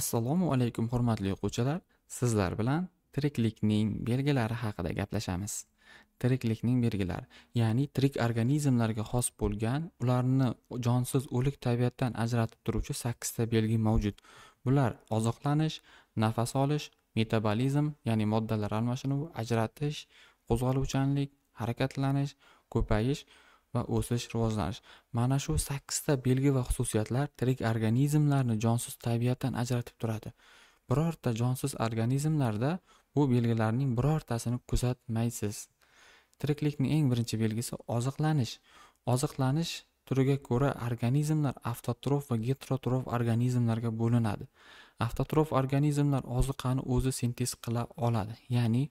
assalomu alaykum hurmatli o'quvchilar sizlar bilan tiriklikning belgilari haqida gaplashamiz tiriklikning belgilari ya'ni tirik organizmlarga xos bo'lgan ularni jonsiz o'lik tabiatdan ajratib turuvchi sakkizta belgi mavjud bular oziqlanish nafas olish metabolizm ya'ni moddalar almashinuvi ajratish qo'zg'aluvchanlik harakatlanish ko'payish va o'sish rivojlanish mana shu sakkizta belgi va xususiyatlar tirik organizmlarni jonsiz tabiatdan ajratib turadi birorta jonsiz organizmlarda bu belgilarning birortasini kuzatmaysiz tiriklikning eng birinchi belgisi oziqlanish oziqlanish turiga ko'ra organizmlar avtotrof va getrotrof organizmlarga bo'linadi avtotrof organizmlar oziqani o'zi sintez qila oladi ya'ni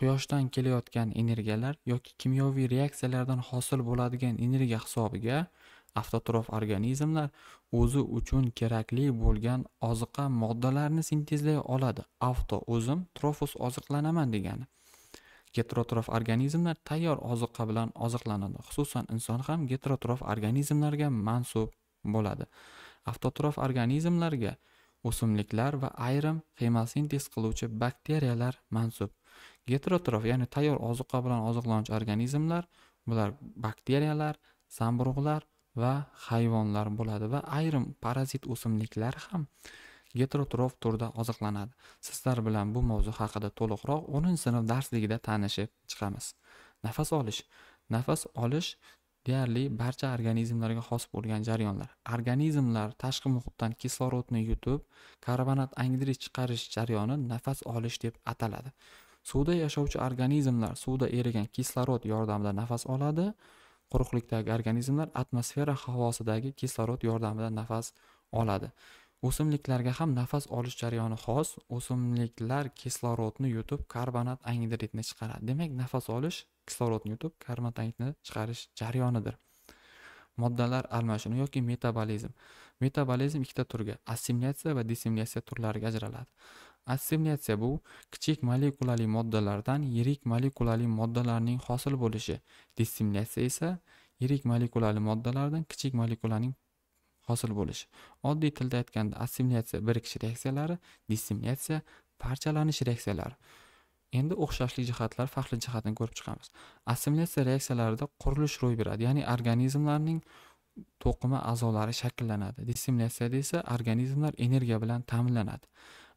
quyoshdan kelayotgan energiyalar yoki kimyoviy reaksiyalardan hosil bo'ladigan energiya hisobiga avtotrof organizmlar o'zi uchun kerakli bo'lgan oziqa moddalarni sintezlay oladi avto o'zim trofus oziqlanaman degani getrotrof organizmlar tayyor oziqa bilan oziqlanadi xususan inson ham getrotrof organizmlarga mansub bo'ladi avtotrof organizmlarga o'simliklar va ayrim xemosintez qiluvchi bakteriyalar mansub Heterotrof, ya'ni tayyor ozuqa bilan oziqlanuvchi organizmlar, bular bakteriyalar, zamburug'lar va hayvonlar bo'ladi va ayrim parazit o'simliklar ham heterotrof turda oziqlanadi. Sizlar bilan bu mavzu haqida to'liqroq 10-sinf darsligida tanishib chiqamiz. Nafas olish. Nafas olish deyarli barcha organizmlarga xos bo'lgan jarayonlar organizmlar tashqi muhitdan kislorodni yutib karbonat angidrid chiqarish jarayoni nafas olish deb ataladi suvda yashovchi organizmlar suvda erigan kislorod yordamida nafas oladi quruqlikdagi organizmlar atmosfera havosidagi kislorod yordamida nafas oladi o'simliklarga ham nafas olish jarayoni xos o'simliklar kislorodni yutib karbonat angidridni chiqaradi demak nafas olish kislorodni yutib karbonat angidridni chiqarish jarayonidir moddalar almashinuvi yoki metabolizm metabolizm ikkita turga assimilyatsiya va dissimilyatsiya turlariga ajraladi assimilyatsiya bu kichik molekulali moddalardan yirik molekulali moddalarning hosil bo'lishi dissimilyatsiya esa yirik molekulali moddalardan kichik molekulaning hosil bo'lishi oddiy tilda aytganda assimilyatsiya birikish reaksiyalari dissimilyatsiya parchalanish reaksiyalari endi o'xshashlik jihatlar farqli jihatini ko'rib chiqamiz assimilyatsiya reaksiyalarida qurilish ro'y beradi ya'ni organizmlarning to'qima a'zolari shakllanadi dissimilyatsiyada esa organizmlar energiya bilan ta'minlanadi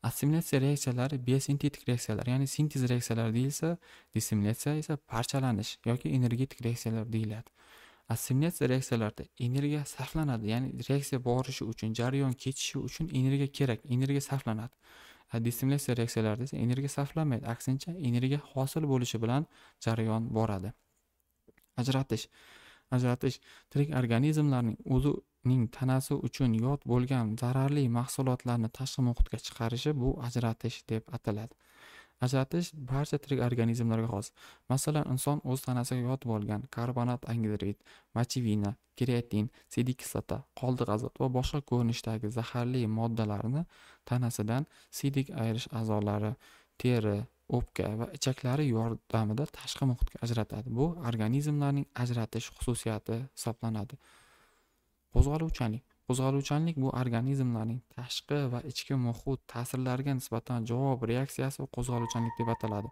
assimilyatsiya reaksiyalari biosintetik reaksiyalar ya'ni sintez reaksiyalari deyilsa dissimilyatsiya esa parchalanish yoki energetik reaksiyalar deyiladi assimilyatsiya reaksiyalarida energiya sarflanadi ya'ni reaksiya borishi uchun jarayon ketishi uchun energiya kerak energiya sarflanadi dissimilyatsiya reaksiyalarida esa energiya sarflanmaydi aksincha energiya hosil bo'lishi bilan jarayon boradi ajratish ajratish tirik organizmlarning o'zi ning tanasi uchun yot bo'lgan zararli mahsulotlarni tashqi muhitga chiqarishi bu ajratish deb ataladi ajratish barcha tirik organizmlarga xos masalan inson o'z tanasiga yot bo'lgan karbonat angidrid machivina kreatin siydik kislota qoldiq azot va boshqa ko'rinishdagi zaharli moddalarni tanasidan sidik ayrish a'zolari teri o'pka va ichaklari yordamida tashqi muhitga ajratadi bu organizmlarning ajratish xususiyati hisoblanadi qo'zg'aluvchanlik qo'zg'aluvchanlik bu organizmlarning tashqi va ichki muhit ta'sirlariga nisbatan javob reaksiyasi qo'zg'aluvchanlik deb ataladi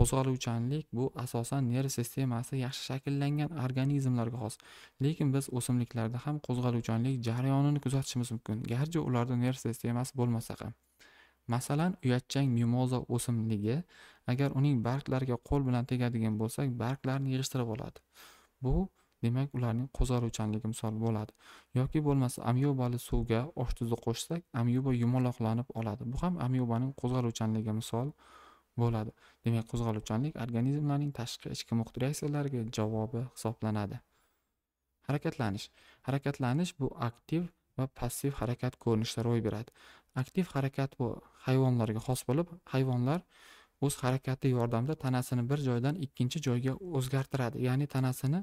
qo'zg'aluvchanlik bu asosan nerv sistemasi yaxshi shakllangan organizmlarga xos lekin biz o'simliklarda ham qo'zg'aluvchanlik jarayonini kuzatishimiz mumkin garchi ularda nerv sistemasi bo'lmasa ham masalan uyatchang mimoza o'simligi agar uning barglariga qo'l bilan tegadigan bo'lsak barglarni yig'ishtirib oladi bu demak ularning qo'zg'aluvchanligi misol bo'ladi yoki bo'lmasa amyobali suvga osh tuzi qo'shsak amyoba yumaloqlanib oladi bu ham amyobaning qo'zg'aluvchanligi misol bo'ladi demak qo'zg'aluvchanlik organizmlarning tashqi ichki muhit reaksiyalariga javobi hisoblanadi harakatlanish harakatlanish bu aktiv va passiv harakat ko'rinishida ro'y beradi aktiv harakat bu hayvonlarga xos bo'lib hayvonlar o'z harakati yordamida tanasini bir joydan ikkinchi joyga o'zgartiradi ya'ni tanasini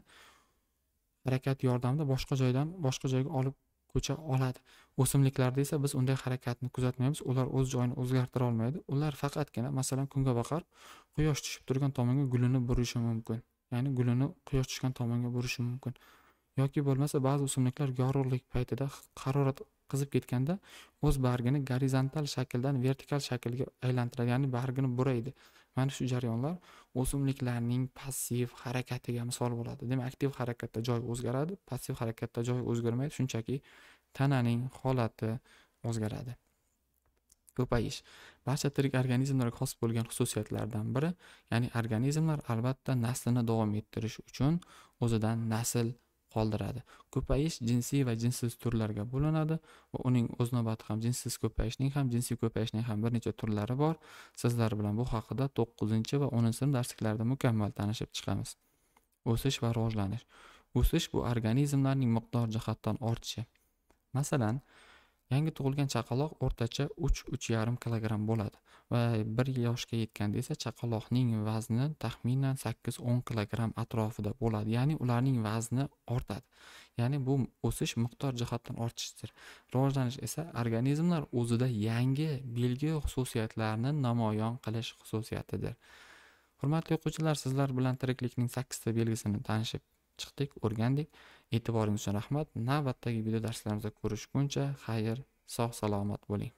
harakat yordamida boshqa joydan boshqa joyga olib ko'cha oladi o'simliklarda esa biz unday harakatni kuzatmaymiz ular o'z joyini o'zgartira olmaydi ular faqatgina masalan kungaboqar quyosh tushib turgan tomonga gulini burishi mumkin ya'ni gulini quyosh tushgan tomonga burishi mumkin yoki bo'lmasa ba'zi o'simliklar yorug'lik paytida harorat qizib ketganda o'z bargini gorizontal shakldan vertikal shaklga aylantiradi ya'ni bargini buraydi mana shu jarayonlar o'simliklarning passiv harakatiga misol bo'ladi demak aktiv harakatda joy o'zgaradi passiv harakatda joy o'zgarmaydi shunchaki tananing holati o'zgaradi ko'payish barcha tirik organizmlarga xos bo'lgan xususiyatlardan biri ya'ni organizmlar albatta naslini davom ettirish uchun o'zidan nasl qoldiradi ko'payish jinsiy va jinsiz turlarga bo'linadi va uning o'z navbati ham jinsiz ko'payishning ham jinsiy ko'payishning ham bir necha turlari bor sizlar bilan bu haqida to'qqizinchi va o'ninchi sinf darsliklarida mukammal tanishib chiqamiz o'sish va rivojlanish o'sish bu organizmlarning miqdor jihatdan ortishi masalan yangi tug'ilgan chaqaloq o'rtacha uch uch yarim kilogramm bo'ladi va bir yoshga yetganda esa chaqaloqning vazni taxminan sakkiz o'n kilogramm atrofida bo'ladi ya'ni ularning vazni ortadi ya'ni bu o'sish miqdor jihatdan ortishdir rivojlanish esa organizmlar o'zida yangi belgi xususiyatlarni namoyon qilish xususiyatidir hurmatli o'quvchilar sizlar bilan tiriklikning sakkizta belgisini tanishib chiqdik o'rgandik e'tiboringiz uchun rahmat navbatdagi video darslarimizda ko'rishguncha xayr sog' salomat bo'ling